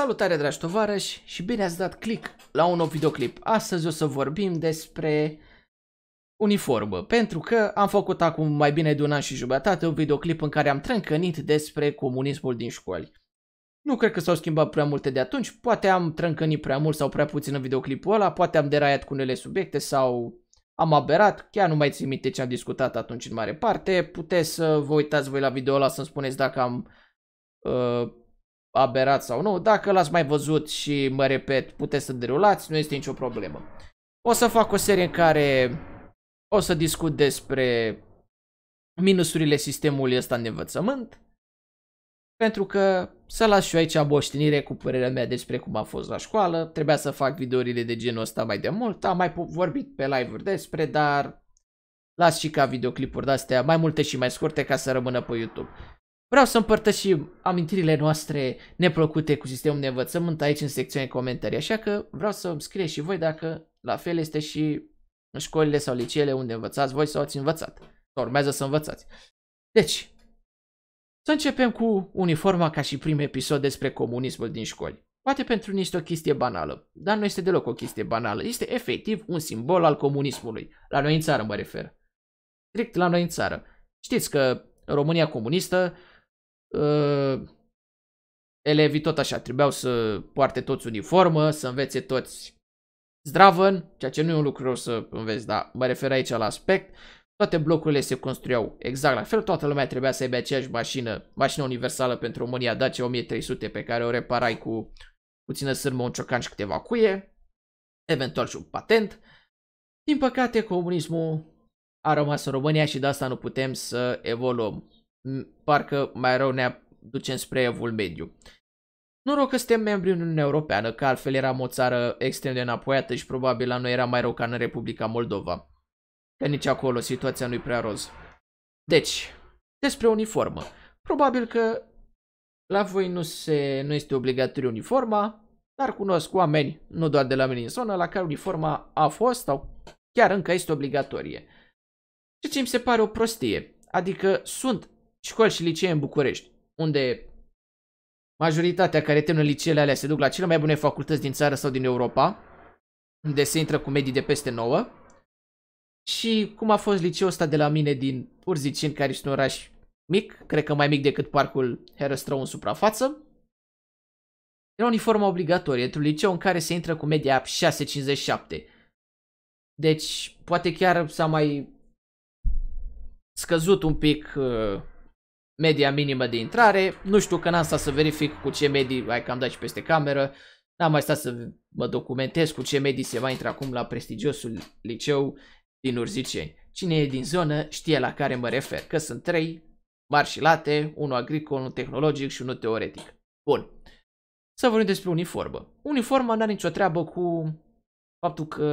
Salutare dragi tovarăși și bine ați dat click la un nou videoclip. Astăzi o să vorbim despre uniformă, pentru că am făcut acum mai bine de un an și jumătate un videoclip în care am trâncănit despre comunismul din școli. Nu cred că s-au schimbat prea multe de atunci, poate am trâncănit prea mult sau prea puțin în videoclipul ăla, poate am deraiat cu unele subiecte sau am aberat, chiar nu mai țin minte ce am discutat atunci în mare parte, puteți să vă uitați voi la video ăla să-mi spuneți dacă am uh, aberat sau nu. Dacă l-ați mai văzut și mă repet, puteți să derulați, nu este nicio problemă. O să fac o serie în care o să discut despre minusurile sistemului ăsta în învățământ, pentru că să las și eu aici aboștinire cu părerea mea despre cum a fost la școală, trebuia să fac videourile de genul ăsta mai de mult, am mai vorbit pe live-uri despre, dar las și ca videoclipuri de-astea mai multe și mai scurte ca să rămână pe YouTube. Vreau să împărtășim amintirile noastre neplăcute cu sistemul de învățământ aici în secțiune comentarii, așa că vreau să îmi scrieți și voi dacă la fel este și în școlile sau liceele unde învățați voi sau ați învățat. Sau urmează să învățați. Deci, să începem cu uniforma ca și prim episod despre comunismul din școli. Poate pentru niște o chestie banală, dar nu este deloc o chestie banală. Este efectiv un simbol al comunismului. La noi în țară mă refer. Strict la noi în țară. Știți că România comunistă Uh, elevii tot așa trebuiau să poarte toți uniformă, să învețe toți zdravăn, ceea ce nu e un lucru rău să înveți, dar mă refer aici la aspect. Toate blocurile se construiau exact la fel, toată lumea trebuia să aibă aceeași mașină, mașină universală pentru România, Dacia 1300 pe care o reparai cu puțină sârmă, un ciocan și câteva cuie, eventual și un patent. Din păcate, comunismul a rămas în România și de asta nu putem să evoluăm parcă mai rău ne ducem spre evul mediu. Noroc că suntem membri în Uniunea Europeană, că altfel eram o țară extrem de înapoiată și probabil la noi era mai rău ca în Republica Moldova. Că nici acolo situația nu-i prea roz. Deci, despre uniformă. Probabil că la voi nu, se, nu este obligatoriu uniforma, dar cunosc oameni, nu doar de la mine în zonă, la care uniforma a fost sau chiar încă este obligatorie. Ceea ce mi se pare o prostie. Adică sunt școli și licee în București, unde majoritatea care termină liceele alea se duc la cele mai bune facultăți din țară sau din Europa, unde se intră cu medii de peste 9. Și cum a fost liceul ăsta de la mine din Urzicin, care este un oraș mic, cred că mai mic decât parcul Herăstrău în suprafață. Era uniformă obligatorie într-un liceu în care se intră cu media 6,57. Deci, poate chiar s-a mai scăzut un pic uh, media minimă de intrare. Nu știu că n-am stat să verific cu ce medii, hai că am dat și peste cameră, n-am mai stat să mă documentez cu ce medii se va intra acum la prestigiosul liceu din Urziceni. Cine e din zonă știe la care mă refer, că sunt trei mari și late, unul agricol, unul tehnologic și unul teoretic. Bun. Să vorbim despre uniformă. Uniforma n-are nicio treabă cu faptul că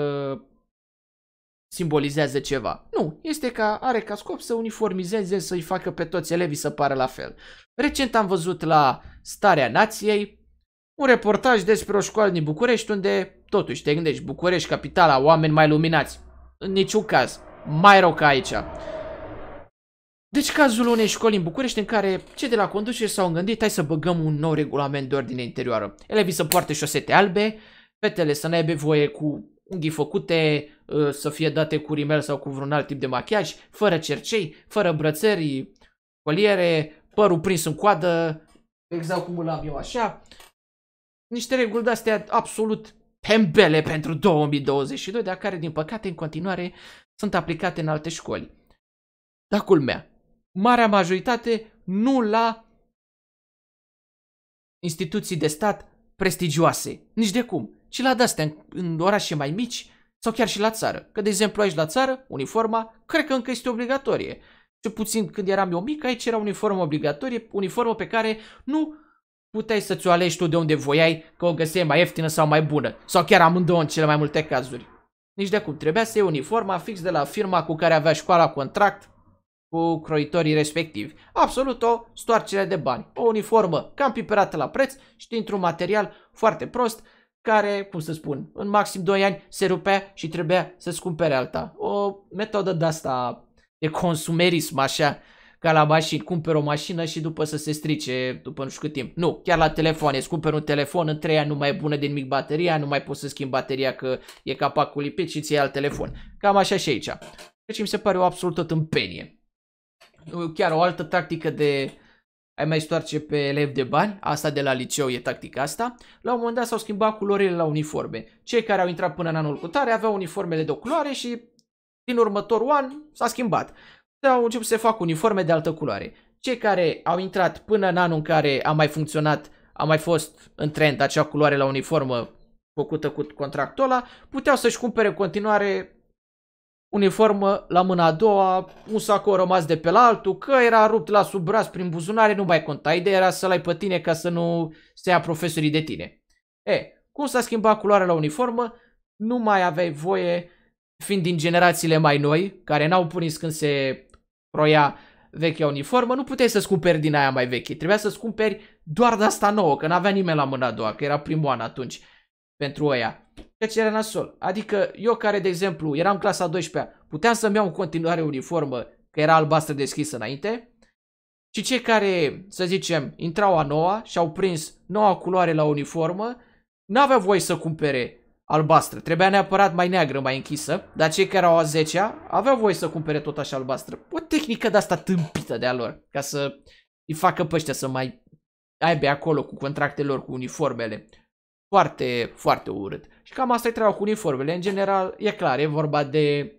simbolizează ceva. Nu, este ca, are ca scop să uniformizeze, să-i facă pe toți elevii să pară la fel. Recent am văzut la Starea Nației un reportaj despre o școală din București unde, totuși, te gândești, București, capitala, oameni mai luminați. În niciun caz, mai rău ca aici. Deci cazul unei școli în București în care cei de la conducere s-au gândit hai să băgăm un nou regulament de ordine interioară. Elevii să poarte șosete albe, fetele să n-aibă voie cu unghii făcute, Uh, să fie date cu rimel sau cu vreun alt tip de machiaj, fără cercei, fără brățări, coliere, părul prins în coadă, exact cum îl am eu așa. Niște reguli de-astea absolut tembele pentru 2022, dar care din păcate în continuare sunt aplicate în alte școli. Dar culmea, marea majoritate nu la instituții de stat prestigioase, nici de cum, ci la de-astea în, în orașe mai mici, sau chiar și la țară. Că, de exemplu, aici la țară, uniforma, cred că încă este obligatorie. Ce puțin când eram eu mic, aici era uniformă obligatorie, uniformă pe care nu puteai să ți-o alegi tu de unde voiai, că o găseai mai ieftină sau mai bună. Sau chiar amândouă în cele mai multe cazuri. Nici de acum. Trebuia să iei uniforma fix de la firma cu care avea școala contract cu croitorii respectivi. Absolut o stoarcere de bani. O uniformă cam piperată la preț și dintr-un material foarte prost, care, cum să spun, în maxim 2 ani se rupea și trebuia să-ți cumpere alta. O metodă de asta de consumerism, așa, ca la mașini, cumperi o mașină și după să se strice după nu știu cât timp. Nu, chiar la telefon, îți cumperi un telefon, în 3 ani nu mai e bună din mic bateria, nu mai poți să schimbi bateria că e capacul lipit și ți iei alt telefon. Cam așa și aici. Deci mi se pare o absolută tâmpenie. Chiar o altă tactică de ai mai stoarce pe elevi de bani, asta de la liceu e tactica asta, la un moment dat s-au schimbat culorile la uniforme. Cei care au intrat până în anul cu tare aveau uniformele de o culoare și din următorul an s-a schimbat. Da, au început să se facă uniforme de altă culoare. Cei care au intrat până în anul în care a mai funcționat, a mai fost în trend acea culoare la uniformă făcută cu contractul ăla, puteau să-și cumpere în continuare uniformă la mâna a doua, un saco rămas de pe la altul, că era rupt la sub braț prin buzunare, nu mai conta. Ideea era să-l ai pe tine ca să nu se ia profesorii de tine. E, cum s-a schimbat culoarea la uniformă, nu mai aveai voie, fiind din generațiile mai noi, care n-au punis când se proia vechea uniformă, nu puteai să-ți cumperi din aia mai veche. Trebuia să-ți cumperi doar de asta nouă, că n-avea nimeni la mâna a doua, că era an atunci pentru aia ce era nasol. Adică eu care, de exemplu, eram clasa 12-a, puteam să-mi iau în continuare uniformă, că era albastră deschisă înainte, și cei care, să zicem, intrau a noua și au prins noua culoare la uniformă, nu aveau voie să cumpere albastră. Trebuia neapărat mai neagră, mai închisă, dar cei care au a 10-a aveau voie să cumpere tot așa albastră. O tehnică de asta tâmpită de-a lor, ca să îi facă pe ăștia să mai aibă acolo cu contractele lor, cu uniformele. Foarte, foarte urât. Și cam asta e treaba cu uniformele. În general, e clar, e vorba de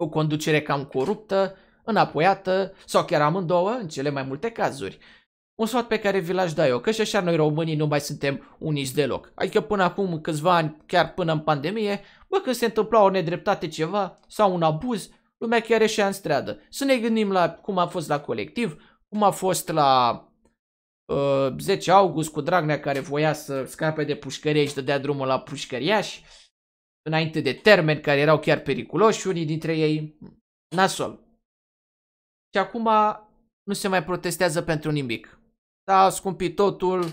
o conducere cam coruptă, înapoiată sau chiar amândouă în cele mai multe cazuri. Un sfat pe care vi l-aș da eu, că și așa noi românii nu mai suntem uniți deloc. Adică până acum câțiva ani, chiar până în pandemie, bă, când se întâmpla o nedreptate ceva sau un abuz, lumea chiar ieșea în stradă. Să ne gândim la cum a fost la colectiv, cum a fost la uh, 10 august cu Dragnea care voia să scape de pușcărie și dădea drumul la pușcăriași, înainte de termen care erau chiar periculoși, unii dintre ei nasol. Și acum nu se mai protestează pentru nimic. S-a scumpit totul,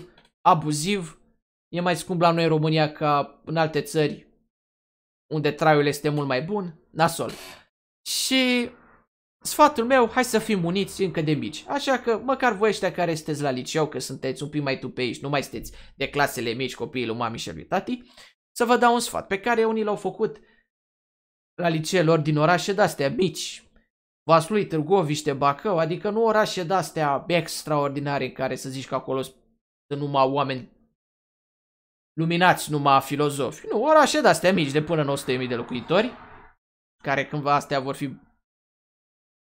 abuziv, e mai scump la noi în România ca în alte țări unde traiul este mult mai bun, nasol. Și Sfatul meu, hai să fim uniți încă de mici. Așa că, măcar voi ăștia care sunteți la liceu, că sunteți un pic mai tupeiși, nu mai sunteți de clasele mici copiii lui mami și lui tati, să vă dau un sfat pe care unii l-au făcut la liceelor din orașe de-astea mici, Vaslui, Târgoviște, Bacău, adică nu orașe de-astea extraordinare în care să zici că acolo sunt numai oameni luminați, numai filozofi. Nu, orașe de-astea mici de până în 100.000 de locuitori, care cândva astea vor fi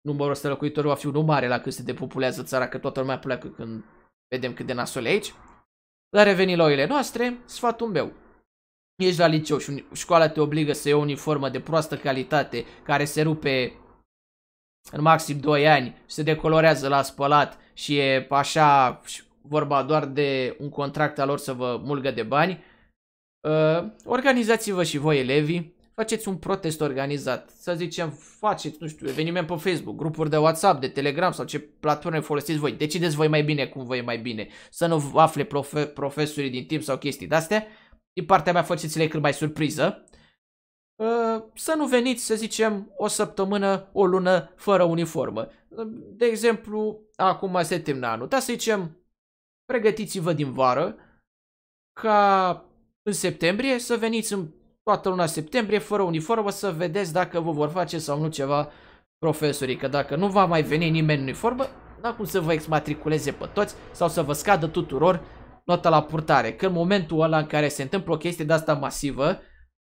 numărul ăsta locuitori va fi unul mare la cât se depopulează țara, că toată lumea pleacă când vedem cât de nasol e aici. Dar reveni la oile noastre, sfatul meu. Ești la liceu și școala te obligă să iei o uniformă de proastă calitate care se rupe în maxim 2 ani și se decolorează la spălat și e așa vorba doar de un contract al lor să vă mulgă de bani. Uh, organizați-vă și voi elevii, faceți un protest organizat, să zicem, faceți, nu știu, eveniment pe Facebook, grupuri de WhatsApp, de Telegram sau ce platforme folosiți voi, decideți voi mai bine cum voi mai bine, să nu afle profe profesorii din timp sau chestii de-astea, din partea mea faceți-le cât mai surpriză, ă, să nu veniți, să zicem, o săptămână, o lună fără uniformă. De exemplu, acum se termină anul, dar să zicem, pregătiți-vă din vară ca în septembrie să veniți în toată luna septembrie, fără uniformă, să vedeți dacă vă vor face sau nu ceva profesorii, că dacă nu va mai veni nimeni în uniformă, n-a cum să vă exmatriculeze pe toți sau să vă scadă tuturor nota la purtare. Că în momentul ăla în care se întâmplă o chestie de asta masivă,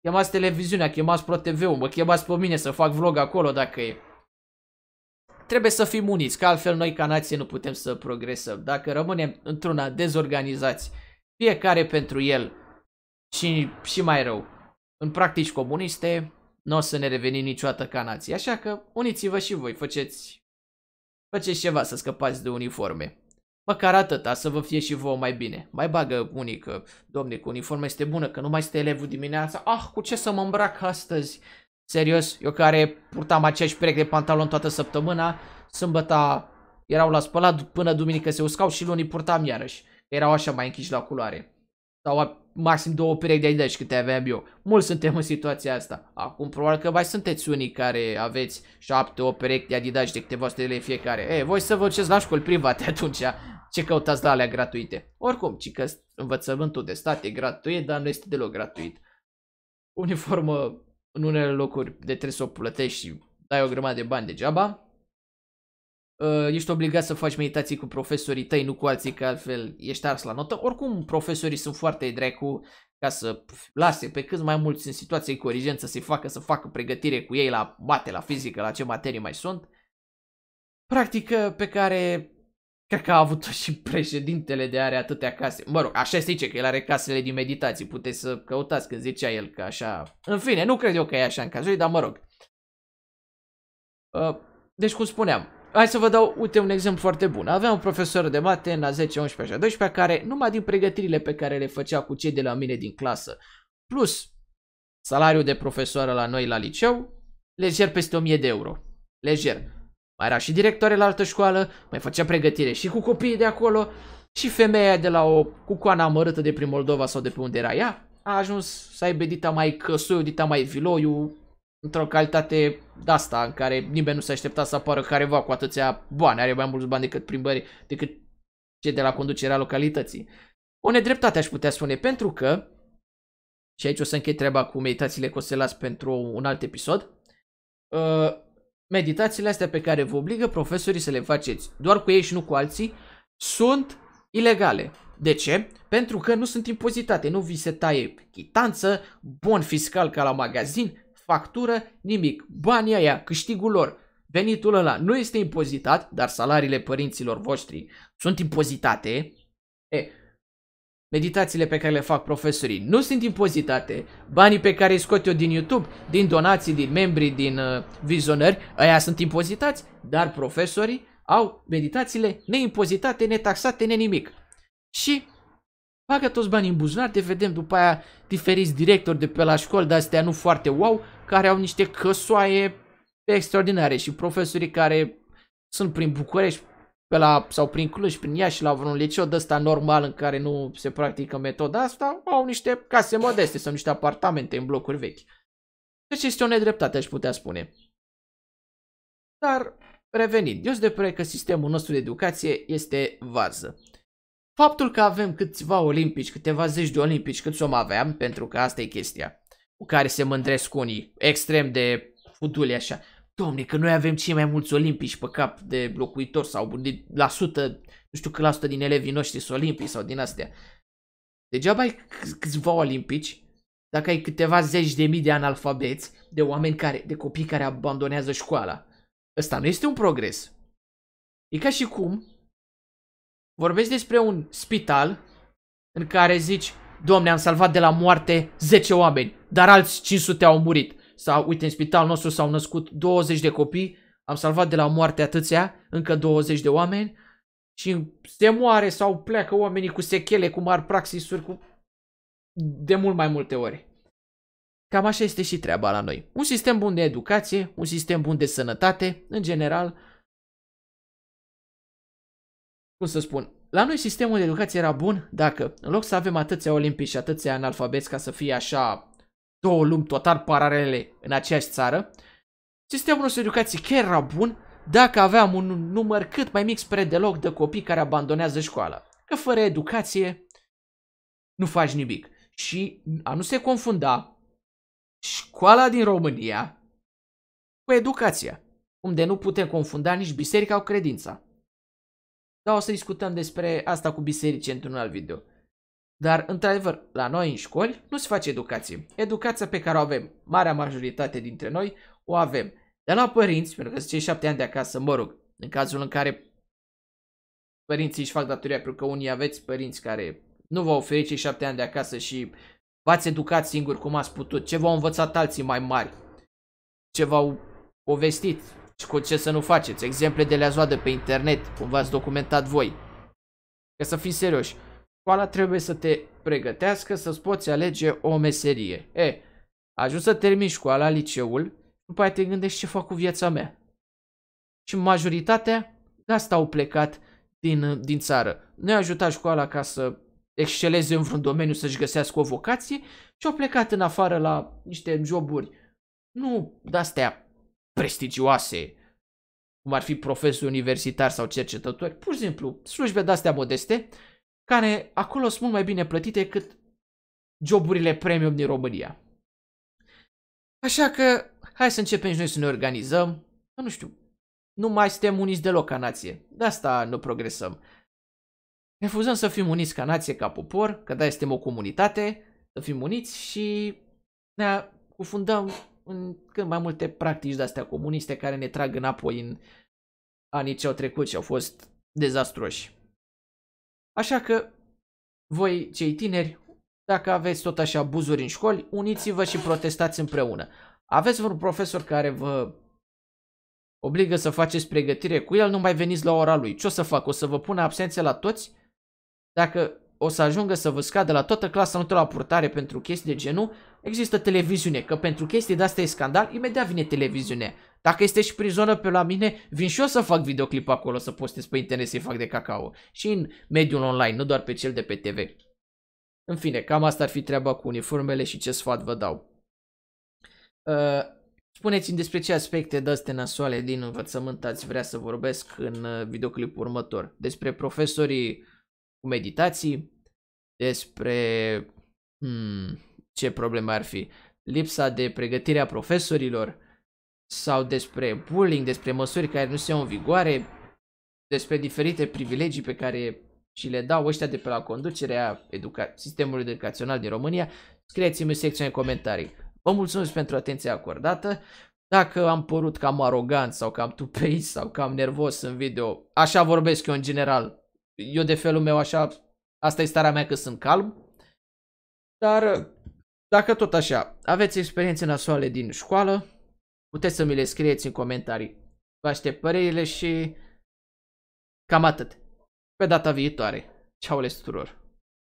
chemați televiziunea, chemați ProTV-ul, mă chemați pe mine să fac vlog acolo dacă e. Trebuie să fim uniți, că altfel noi ca nație nu putem să progresăm. Dacă rămânem într-una dezorganizați, fiecare pentru el și, și mai rău, în practici comuniste nu o să ne revenim niciodată ca nație. Așa că uniți-vă și voi, faceți, faceți ceva să scăpați de uniforme. Măcar atâta, să vă fie și vouă mai bine. Mai bagă unii că, domne, cu uniforma este bună, că nu mai este elevul dimineața. Ah, cu ce să mă îmbrac astăzi? Serios, eu care purtam aceeași perechi de pantalon toată săptămâna, sâmbăta erau la spălat, până duminică se uscau și luni purtam iarăși. Erau așa mai închiși la culoare. Sau maxim două perechi de aici câte aveam eu. Mulți suntem în situația asta. Acum probabil că mai sunteți unii care aveți 7 o perechi de adidași de câteva sute fiecare. e, voi să vă duceți la școli private atunci. Ce căutați la alea gratuite? Oricum, ci că învățământul de stat e gratuit, dar nu este deloc gratuit. Uniformă în unele locuri de trebuie să o plătești și dai o grămadă de bani degeaba. Ă, ești obligat să faci meditații cu profesorii tăi, nu cu alții, că altfel ești ars la notă. Oricum, profesorii sunt foarte dracu ca să lase pe cât mai mulți în situații cu origență să-i facă, să facă pregătire cu ei la mate, la fizică, la ce materii mai sunt. Practică pe care cred că a avut și președintele de are atâtea case. Mă rog, așa se zice că el are casele din meditații, puteți să căutați când zicea el că așa... În fine, nu cred eu că e așa în cazul lui, dar mă rog. Ă, deci, cum spuneam, Hai să vă dau, uite, un exemplu foarte bun. Aveam un profesor de mate în a 10, 11 și 12 care, numai din pregătirile pe care le făcea cu cei de la mine din clasă, plus salariul de profesoară la noi la liceu, lejer peste 1000 de euro. Lejer. Mai era și directoare la altă școală, mai făcea pregătire și cu copiii de acolo și femeia de la o cucoană amărâtă de prin Moldova sau de pe unde era ea a ajuns să aibă dita mai căsuiu, dita mai viloiu, într-o calitate de asta, în care nimeni nu se aștepta să apară careva cu atâția bani, are mai mulți bani decât primări, decât cei de la conducerea localității. O nedreptate aș putea spune, pentru că, și aici o să închei treaba cu meditațiile că o să las pentru un alt episod, uh, meditațiile astea pe care vă obligă profesorii să le faceți, doar cu ei și nu cu alții, sunt ilegale. De ce? Pentru că nu sunt impozitate, nu vi se taie chitanță, bon fiscal ca la magazin, factură, nimic. Banii aia, câștigul lor, venitul ăla nu este impozitat, dar salariile părinților voștri sunt impozitate. E, meditațiile pe care le fac profesorii nu sunt impozitate, banii pe care îi scot eu din YouTube, din donații, din membri, din uh, vizionări, aia sunt impozitați, dar profesorii au meditațiile neimpozitate, netaxate, nenimic. Și bagă toți banii în buzunar, te vedem după aia diferiți directori de pe la școli de astea nu foarte wow, care au niște căsoaie extraordinare și profesorii care sunt prin București pe la, sau prin Cluj, prin Iași, la vreun liceu de ăsta normal în care nu se practică metoda asta, au niște case modeste sau niște apartamente în blocuri vechi. Deci este o nedreptate, aș putea spune. Dar, revenind, eu sunt de părere că sistemul nostru de educație este vază. Faptul că avem câțiva olimpici, câteva zeci de olimpici cât mai aveam, pentru că asta e chestia cu care se mândresc unii, extrem de futuli așa. Domne, că noi avem cei mai mulți olimpici pe cap de locuitori sau de, la sută, nu știu că la sută din elevii noștri sunt olimpici sau din astea. Degeaba ai câțiva olimpici dacă ai câteva zeci de mii de analfabeți, de oameni care, de copii care abandonează școala. Ăsta nu este un progres. E ca și cum vorbești despre un spital în care zici, Doamne, am salvat de la moarte 10 oameni, dar alți 500 au murit. Sau, uite, în spitalul nostru s-au născut 20 de copii, am salvat de la moarte atâția, încă 20 de oameni, și se moare sau pleacă oamenii cu sechele, cu mari praxisuri, cu... de mult mai multe ori. Cam așa este și treaba la noi. Un sistem bun de educație, un sistem bun de sănătate, în general, cum să spun, la noi sistemul de educație era bun dacă, în loc să avem atâția olimpici și atâția analfabeți ca să fie așa două lumi total paralele în aceeași țară, sistemul nostru de educație chiar era bun dacă aveam un număr cât mai mic spre deloc de copii care abandonează școala. Că fără educație nu faci nimic. Și a nu se confunda școala din România cu educația, unde nu putem confunda nici biserica cu credința. Dar o să discutăm despre asta cu biserici într-un alt video. Dar, într-adevăr, la noi în școli nu se face educație. Educația pe care o avem, marea majoritate dintre noi, o avem de la părinți, pentru că sunt cei șapte ani de acasă, mă rog, în cazul în care părinții își fac datoria, pentru că unii aveți părinți care nu vă oferi cei șapte ani de acasă și v-ați educat singur cum ați putut, ce v-au învățat alții mai mari, ce v-au povestit, și cu ce să nu faceți. Exemple de leazoadă pe internet, cum v-ați documentat voi. Ca să fim serioși, școala trebuie să te pregătească să-ți poți alege o meserie. E, ajuns să termini școala, liceul, după aia te gândești ce fac cu viața mea. Și majoritatea de asta au plecat din, din țară. Nu i-a ajutat școala ca să exceleze în vreun domeniu să-și găsească o vocație și au plecat în afară la niște joburi nu de-astea prestigioase, cum ar fi profesori universitari sau cercetători, pur și simplu slujbe de-astea modeste, care acolo sunt mult mai bine plătite decât joburile premium din România. Așa că hai să începem și noi să ne organizăm, nu știu, nu mai suntem uniți deloc ca nație, de asta nu progresăm. Refuzăm să fim uniți ca nație, ca popor, că da, suntem o comunitate, să fim uniți și ne cufundăm în cât mai multe practici de-astea comuniste care ne trag înapoi în anii ce au trecut și au fost dezastroși. Așa că, voi cei tineri, dacă aveți tot așa abuzuri în școli, uniți-vă și protestați împreună. Aveți vreun profesor care vă obligă să faceți pregătire cu el, nu mai veniți la ora lui. Ce o să fac? O să vă pună absențe la toți? Dacă o să ajungă să vă scadă la toată clasa nu la purtare pentru chestii de genul, există televiziune, că pentru chestii de-astea e scandal, imediat vine televiziune. Dacă este și prin zonă pe la mine, vin și eu să fac videoclip acolo, să postez pe internet să-i fac de cacao. Și în mediul online, nu doar pe cel de pe TV. În fine, cam asta ar fi treaba cu uniformele și ce sfat vă dau. Uh, Spuneți-mi despre ce aspecte de-astea nasoale din învățământ ați vrea să vorbesc în ă, videoclipul următor. Despre profesorii cu meditații, despre... Hmm, ce probleme ar fi. Lipsa de pregătire a profesorilor sau despre bullying, despre măsuri care nu se iau în vigoare, despre diferite privilegii pe care și le dau ăștia de pe la conducerea educa- sistemului educațional din România, scrieți-mi în secțiunea comentarii. Vă mulțumesc pentru atenția acordată. Dacă am părut cam arogant sau cam tupeit sau cam nervos în video, așa vorbesc eu în general. Eu de felul meu așa, asta e starea mea că sunt calm. Dar dacă tot așa aveți experiențe nasoale din școală, puteți să mi le scrieți în comentarii. Vă aștept părerile și cam atât. Pe data viitoare. Ceau le tuturor!